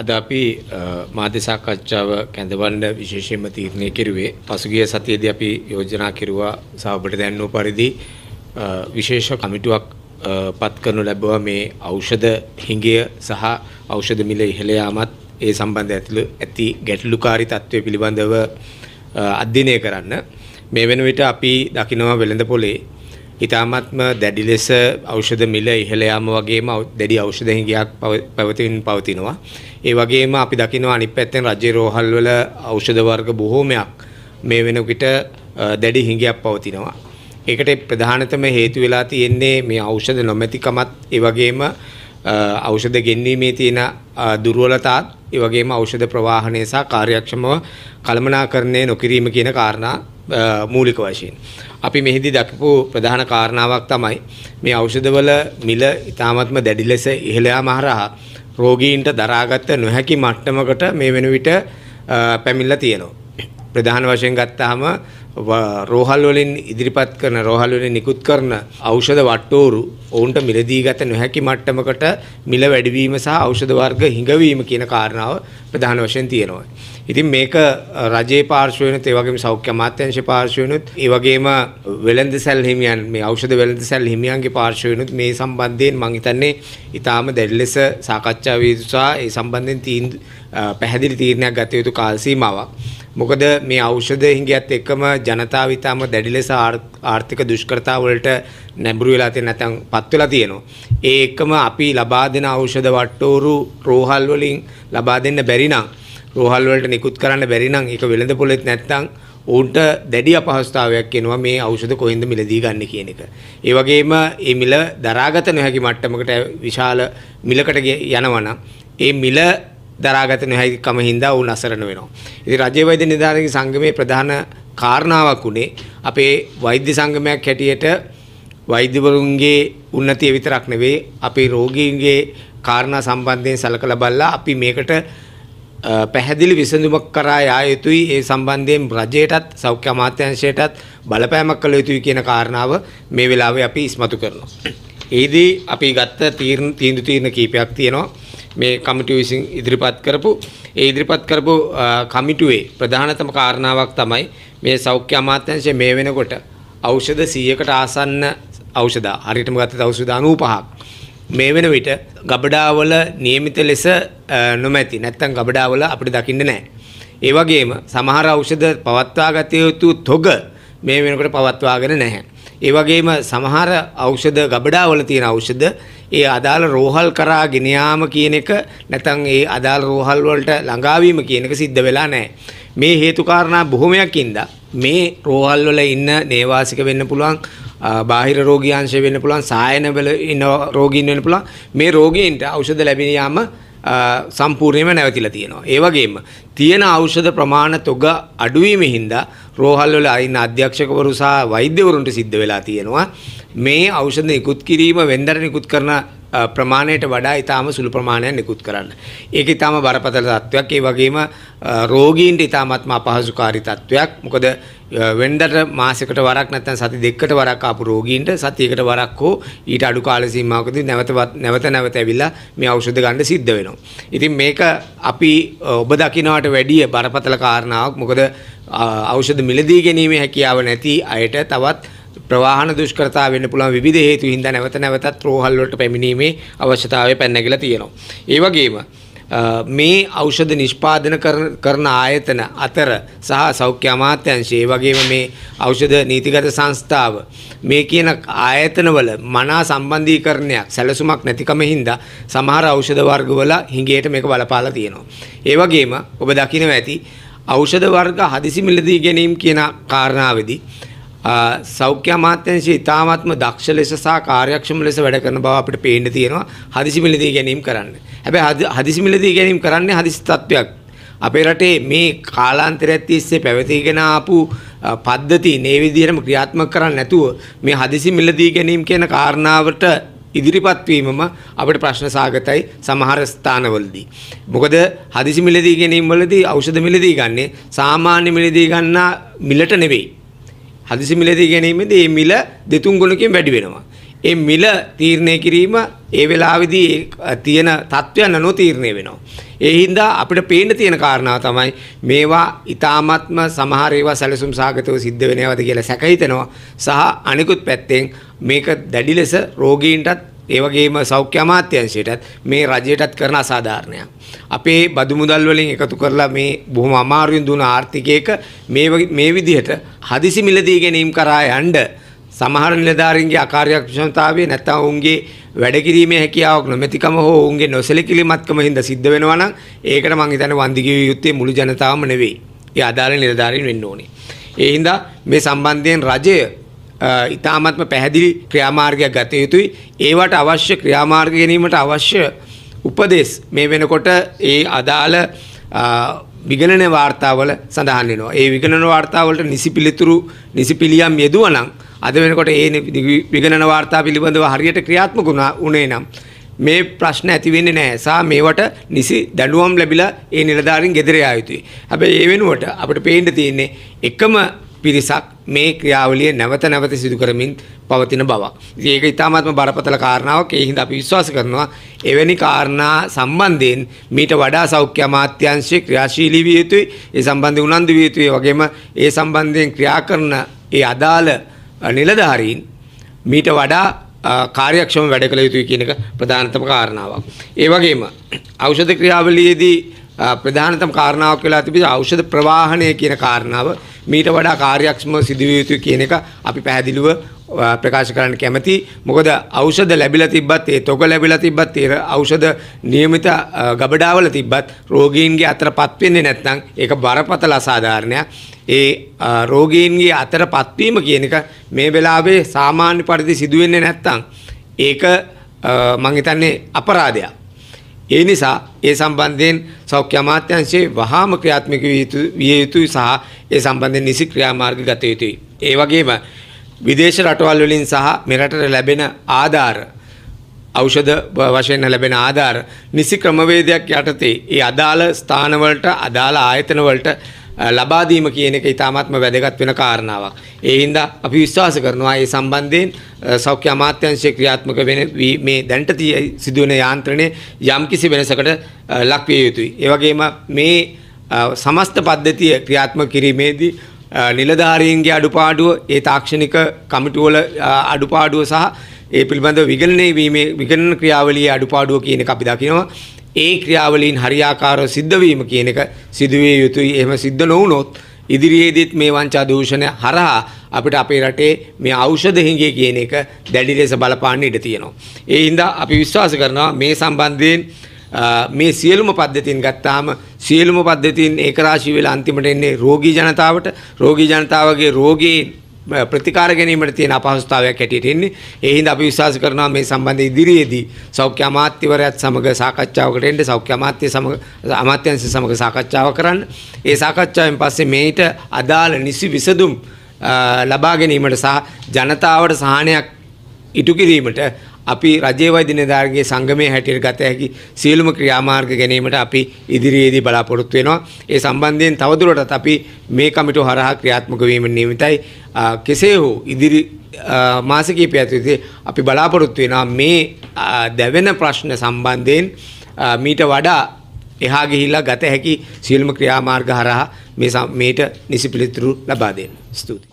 අද අපි මාධ්‍ය සාකච්ඡාව කැඳවන්න විශේෂයෙන්ම තීරණය කෙරුවේ පසුගිය සතියේදී අපි යෝජනා කෙරුවා සහ ඔබට දැන් පරිදි විශේෂ කමිටුවක් පත් කරනු ලැබුවා මේ ඖෂධ හිඟය සහ ඖෂධ මිල ඉහළ යාමත් ඒ සම්බන්ධ ඇතුළු ඇති ගැටලුකාරී තත්ත්වය පිළිබඳව අධ්‍යයනය කරන්න මේ වෙන විට අපි දකිනවා වෙළඳ පොලේ ඉතාමත්ම දැඩි ලෙස ඖෂධ මිල ඉහළ යාම වගේම දැඩි ඖෂධ හිඟයක් පැවතින් පවතිනවා. ඒ වගේම අපි දකිනවා අනිත් පැත්තෙන් රජයේ රෝහල් වල ඖෂධ වර්ග බොහෝමයක් මේ වෙනකොට දැඩි හිඟයක් පවතිනවා. ඒකට ප්‍රධානතම හේතු වෙලා තියෙන්නේ මේ ඖෂධ නොමැතිකමත් ඒ වගේම ඖෂධ ගෙන්වීමේ තියෙන දුර්වලතාත් ඒ වගේම ඖෂධ ප්‍රවාහනය සහ කාර්යක්ෂමව කළමනාකරණය නොකිරීම කියන කාරණා මූලික වශයෙන්. අපි මෙහිදී දක්වපු ප්‍රධාන කාරණාවක් තමයි මේ ඖෂධවල මිල ඉතාමත්ම දැඩි ලෙස ඉහළ යාම හරහා රෝගීන්ට දරාගත නොහැකි මට්ටමකට මේ වෙන විට පැමිණලා තියෙනවා. ප්‍රධාන වශයෙන් ගත්තාම රෝහල් වලින් ඉදිරිපත් කරන රෝහල් වලින් නිකුත් කරන ඖෂධ වට්ටෝරු ඔවුන්ට මිලදී ගත නොහැකි මට්ටමකට මිල වැඩිවීම සහ ඖෂධ වර්ග හිඟවීම කියන කාරණාව ප්‍රධාන වශයෙන් තියෙනවා. ඉතින් මේක රජයේ පාර්ශවයනොත් ඒ වගේම සෞඛ්‍ය අමාත්‍යංශ පාර්ශවයනොත් ඒ වගේම වෙළඳසැල් හිමියන් මේ ඖෂධ වෙළඳසැල් හිමියන්ගේ පාර්ශවයනොත් මේ සම්බන්ධයෙන් මම හිතන්නේ ඊටාම දැඩි ලෙස සාකච්ඡා වේ යුතු සහ ඒ සම්බන්ධයෙන් තීන්දුව පැහැදිලි තීරණයක් ගත යුතු කාල සීමාවක්. මොකද මේ ඖෂධ හිඟියත් එක්කම ජනතාව ඊටම දැඩි ලෙස ආර්ථික දුෂ්කරතා වලට නැඹුරු වෙලා තියෙන නැත්නම් පත් වෙලා තියෙනවා. ඒ එක්කම අපි ලබා දෙන ඖෂධ වට්ටෝරු රෝහල් වලින් ලබා දෙන්න බැරි නම් රෝහල් වලට නිකුත් කරන්න බැරි නම් ඒක වෙළඳ පොලෙත් නැත්නම් ඌන්ට දැඩි අපහසුතාවයක් එනවා මේ ඖෂධ කොහෙන්ද මිලදී ගන්න කියන එක. ඒ වගේම මේ මිල දරාගත නොහැකි මට්ටමකට විශාල මිලකට යනවා ඒ මිල දරාගත නොහැකිකම හින්දා ඌ නසරණ වෙනවා. ඉතින් රජයේ වෛද්‍ය නිලධාරීන් සංගමේ ප්‍රධාන කාරණාවක් උනේ අපේ වෛද්‍ය සංගමයක් හැටියට වෛද්‍යවරුන්ගේ උන්නතිය විතරක් නෙවෙයි අපේ රෝගීන්ගේ කාරණා සම්බන්ධයෙන් සලකලා බලලා අපි මේකට පැහැදිලි විසඳුමක් කරා යා යුතුයි ඒ සම්බන්ධයෙන් රජයටත් සෞඛ්‍ය අමාත්‍යංශයටත් බලපෑමක් කළ යුතුයි කියන කාරණාව මේ වෙලාවේ අපි ඉස්මතු කරනවා. ඒදී අපි ගත්ත තීරණ තීන්දුව තීරණ කීපයක් තියෙනවා. මේ කමිටුව විසින් ඉදිරිපත් කරපු ඒ ඉදිරිපත් කරපු කමිටුවේ ප්‍රධානතම කාරණාවක් තමයි මේ සෞඛ්‍ය අමාත්‍යංශය මේ වෙනකොට ඖෂධ 100කට ආසන්න ඖෂධ හරියටම ගත්තත් ඖෂධ 95ක් මේ වෙන විට ගබඩාවල නියමිත ලෙස නොමැති නැත්තම් ගබඩාවල අපිට දකින්න නැහැ. ඒ වගේම සමහර ඖෂධ පවත්වා ගත යුතු තොග මේ වෙනකොට පවත්වාගෙන නැහැ. ඒ වගේම සමහර ඖෂධ ගබඩාවල තියෙන ඖෂධ ඒ අදාළ රෝහල් කරා ගෙන යාම කියන එක නැත්නම් ඒ අදාළ රෝහල් වලට ළඟා වීම කියන එක සිද්ධ වෙලා නැහැ. මේ හේතු කාරණා බොහොමයක් ඉඳා මේ රෝහල් වල ඉන්න නේවාසික වෙන්න පුළුවන් බාහිර රෝගීංශය වෙන්න පුළුවන් සායන වල ඉන්න රෝගීන් වෙන්න පුළුවන් මේ රෝගීන්ට ඖෂධ ලැබෙන යාම සම්පූර්ණයෙන්ම නැවතිලා තියෙනවා. ඒ වගේම තියෙන ඖෂධ ප්‍රමාණය තොග අඩුවීමෙන් හින්දා රෝහල් වල අයින අධ්‍යක්ෂකවරු සහ වෛද්‍යවරුන්ට සිද්ධ වෙලා තියෙනවා මේ ඖෂධ නිකුත් කිරීම වෙන්දර නිකුත් කරන ප්‍රමාණයට වඩා ඉතාම සුළු ප්‍රමාණයක් නිකුත් කරන්න. ඒක ඉතාම බරපතල තත්වයක්. ඒ වගේම රෝගීන්ට ඉතාමත්ම අපහසුකාරී තත්වයක්. මොකද වෙන්දට මාසෙකට වරක් නැත්නම් සති දෙකකට වරක් ආපු රෝගීන්ට සතියකට වරක් හෝ ඊට අඩු කාල සීමාවකදී නැවතවත් නැවත නැවත ඇවිල්ලා මේ ඖෂධ ගන්න සිද්ධ වෙනවා. ඉතින් මේක අපි ඔබ දකිනාට වැඩිය බරපතල කාරණාවක්. මොකද ඖෂධ මිලදී ගැනීමේ හැකියාව නැති අයට තවත් ප්‍රවාහන දුෂ්කරතා වෙන්න පුළුවන් විවිධ හේතු හින්දා නැවත නැවතත් රෝහල් වලට පැමිණීමේ අවශ්‍යතාවය පැනගිලා තියෙනවා. ඒ වගේම මේ ඖෂධ නිෂ්පාදන කරන ආයතන අතර සහ සෞඛ්‍ය අමාත්‍යංශය ඒ වගේම මේ ඖෂධ නීතිගත සංස්ථාව මේ කියන ආයතනවල මනා සම්බන්ධීකරණයක් සැලසුමක් නැතිකම හින්දා සමහර ඖෂධ වර්ගවල හිඟේට මේක බලපාලා තියෙනවා. ඒ වගේම ඔබ දකිනවා ඇති ඖෂධ වර්ග හදිසි මිලදී ගැනීම කියන කාරණාවේදී සෞඛ්‍ය අමාත්‍යංශය ඉතාමත්ම දක්ෂ ලෙස සහ කාර්යක්ෂම ලෙස වැඩ කරන බව අපිට පේන්න තියෙනවා හදිසි මිලදී ගැනීම කරන්න. හැබැයි හදිසි මිලදී ගැනීම කරන්නේ හදිසි තත්වයක්. අපේ රටේ මේ කාලාන්තරයත් තිස්සේ පැවතීගෙන ආපු පද්ධති මේ විදිහටම ක්‍රියාත්මක කරන්නේ නැතුව මේ හදිසි මිලදී ගැනීම කියන කාරණාවට ඉදිරිපත් වීමම අපිට ප්‍රශ්න සාගතයි සමහර ස්ථානවලදී. මොකද හදිසි මිලදී ගැනීම වලදී ඖෂධ මිලදී ගන්නේ සාමාන්‍ය මිලදී ගන්නා මිලට නෙවෙයි. හදිසි මිලදී ගැනීමේදී මේ මිල දෙතුන් ගුණකින් වැඩි වෙනවා. ඒ මිල තීරණය කිරීම ඒ වෙලාවේදී තියෙන තත්ත්වයන් අනුව තීරණය වෙනවා. ඒ හින්දා අපිට පේන්න තියෙන කාරණාව තමයි මේවා ඊ타ත්ම සමහර ඒවා සැලසුම් සාගතව සිද්ධ වෙනවද කියලා සැක හිතෙනවා. සහ අනිකුත් පැත්තෙන් මේක දැඩි ලෙස රෝගීන්ටත් ඒවගේම සෞඛ්‍ය අමාත්‍යංශයටත් මේ රජයටත් කරන අසාධාරණයක්. අපේ බදු මුදල් වලින් එකතු කරලා මේ බොහොම අමාරුවෙන් දුන ආර්ථිකයක මේ මේ විදිහට හදිසි මිලදී ගැනීම කරා යන්න සමහර නිලධාරීන්ගේ අකාර්යක්ෂමතාවය නැත්නම් ඔවුන්ගේ වැඩ කිරීමේ හැකියාවක් නොමැතිකම හෝ ඔවුන්ගේ නොසැලකිලිමත්කම හින්දා සිද්ධ වෙනවා නම් ඒකට මම හිතන්නේ වන්දිගිය යුත්තේ මුළු ජනතාවම නෙවෙයි. ඒ අදාළ නිලධාරීන් වෙන්න ඕනේ. ඒ හින්දා මේ සම්බන්ධයෙන් රජය ඉතාමත්ම පැහැදිලි ක්‍රියාමාර්ගයක් ගත යුතුයි. ඒවට අවශ්‍ය ක්‍රියාමාර්ග ගැනීමට අවශ්‍ය උපදෙස් මේ වෙනකොට ඒ අදාළ විගණන වාර්තාවල සඳහන් වෙනවා. ඒ විගණන වාර්තාවලට නිසි පිළිතුරු නිසි පිළියම් යෙදුවනම් අද වෙනකොට ඒ විගණන වාර්තා පිළිබඳව හරියට ක්‍රියාත්මක වුණා උනේ නම් මේ ප්‍රශ්න ඇති වෙන්නේ නැහැ. සා මේවට නිසි දඬුවම් ලැබිලා ඒ නිලධාරීන් ගෙදර යා යුතුයි. හැබැයි ඒ වෙනුවට අපිට පේන්න තියෙන්නේ එකම පිරිසක් මේ ක්‍රියාවලිය නැවත නැවත සිදු කරමින් පවතින බවක්. ඒක ඉතාමත්ම බරපතල කාරණාවක්. ඒ හින්දා අපි විශ්වාස කරනවා එවැනි කාරණා සම්බන්ධයෙන් මීට වඩා සෞඛ්‍ය අමාත්‍යාංශයේ ක්‍රියාශීලී විය යුතුයි. ඒ සම්බන්ධයෙන් උනන්දු විය යුතුයි. වගේම ඒ සම්බන්ධයෙන් ක්‍රියා කරන ඒ අදාළ නිලධාරීන් මීට වඩා කාර්යක්ෂම වැඩ කළ යුතුයි කියන එක ප්‍රධානතම කාරණාවක්. ඒ වගේම ඖෂධ ක්‍රියාවලියේදී ප්‍රධානතම කාරණාවක් වෙලා තිබෙන ඖෂධ ප්‍රවාහණය කියන කාරණාව මීට වඩා කාර්යක්ෂම සිදුවිය යුතුයි කියන එක අපි පැහැදිලිව ප්‍රකාශ කරන්න කැමති මොකද ඖෂධ ලැබිලා තිබ්බත් ඒ තොග ලැබිලා තිබ්බත් ඒ ඖෂධ નિયમિત ගබඩාවල තිබ්බත් රෝගීන්ගේ අතරපත් වෙන්නේ නැත්නම් ඒක බරපතල අසාධාරණයක් ඒ රෝගීන්ගේ අතරපත්වීම කියන එක මේ වෙලාවේ සාමාන්‍ය පරිදි සිදුවෙන්නේ නැත්නම් ඒක මං හිතන්නේ අපරාධයක් ඒ නිසා ඒ සම්බන්ධයෙන් සෞඛ්‍ය අමාත්‍යංශයේ වහාම ක්‍රියාත්මක විය යුතුයි සහ ඒ සම්බන්ධයෙන් නිසි ක්‍රියාමාර්ග ගත යුතුයි. ඒ වගේම විදේශ රටවල් වලින් සහ මෙරටට ලැබෙන ආධාර ඖෂධ වශයෙන් ලැබෙන ආධාර නිසි ක්‍රමවේදයක් යටතේ ඒ අදාළ ස්ථානවලට අදාළ ආයතනවලට ලබාදීම කියන එක ඉතාමත්ම වැදගත් වෙන කාරණාවක්. ඒ හින්දා අපි විශ්වාස කරනවා ඒ සම්බන්ධයෙන් සෞඛ්‍ය අමාත්‍යංශය ක්‍රියාත්මක වෙන මේ දැනට සිදුවන යාන්ත්‍රණය යම්කිසි වෙනසකට ලක්විය යුතුයි. ඒ වගේම මේ සමස්ත පද්ධතිය ක්‍රියාත්මක කිරීමේදී නිලධාරීන්ගේ අඩුපාඩුව ඒ තාක්ෂණික කමිටුවල අඩුපාඩුව සහ ඒ පිළිබඳව විගණනය වීමේ විගණන ක්‍රියාවලියේ අඩුපාඩුව කියන එක අපි දකිනවා. ඒ ක්‍රියාවලින් හරියාකාරව සිද්ධ වීම කියන එක සිදුවේ යුතුයි. එහෙම සිද්ධ නොවුනොත් ඉදිරියේදීත් මේ වංචා දූෂණය හරහා අපිට අපේ රටේ මේ ඖෂධ හිඟය කියන එක දැඩි ලෙස බලපාන්න ඉඩ තියෙනවා. ඒ හින්දා අපි විශ්වාස කරනවා මේ සම්බන්ධයෙන් මේ සියලුම පද්ධතින් ගත්තාම සියලුම පද්ධතින් ඒකරාශී වෙලා අන්තිමට එන්නේ රෝගී ජනතාවට රෝගී ජනතාවගේ රෝගීන් ප්‍රතිකාර ගැනීමට තියෙන අපහසුතාවයක් හැටියට එන්නේ. ඒ හින්දා අපි විශ්වාස කරනවා මේ සම්බන්ධ ඉදිරියේදී සෞඛ්‍ය අමාත්‍යවරයාත් සමග සාකච්ඡාවකට එන්න සෞඛ්‍ය අමාත්‍ය සමග අමාත්‍යංශ සමග සාකච්ඡාව කරන්න. ඒ සාකච්ඡාවෙන් පස්සේ මේට අදාළ නිසි විසඳුම් ලබා ගැනීමට සහ ජනතාවට සහනයක් ඉටු කිරීමට අපි රජයේ වෛද්‍ය නිලධාරිගේ සංගමයේ හැටියට ගත හැකි සියලුම ක්‍රියාමාර්ග ගැනීමට අපි ඉදිරියේදී බලාපොරොත්තු වෙනවා. ඒ සම්බන්ධයෙන් තවදුරටත් අපි මේ කමිටුව හරහා ක්‍රියාත්මක වීම නියමිතයි. කෙසේ හෝ ඉදිරි මාස කිහිපය ඇතුළතදී අපි බලාපොරොත්තු වෙනවා මේ දැවෙන ප්‍රශ්න සම්බන්ධයෙන් මීට වඩා එහා ගිහිල්ලා ගත හැකි සියලුම ක්‍රියාමාර්ග හරහා මේ මේට නිසි පිළිතුරු ලබා දෙන්න. ස්තුතියි.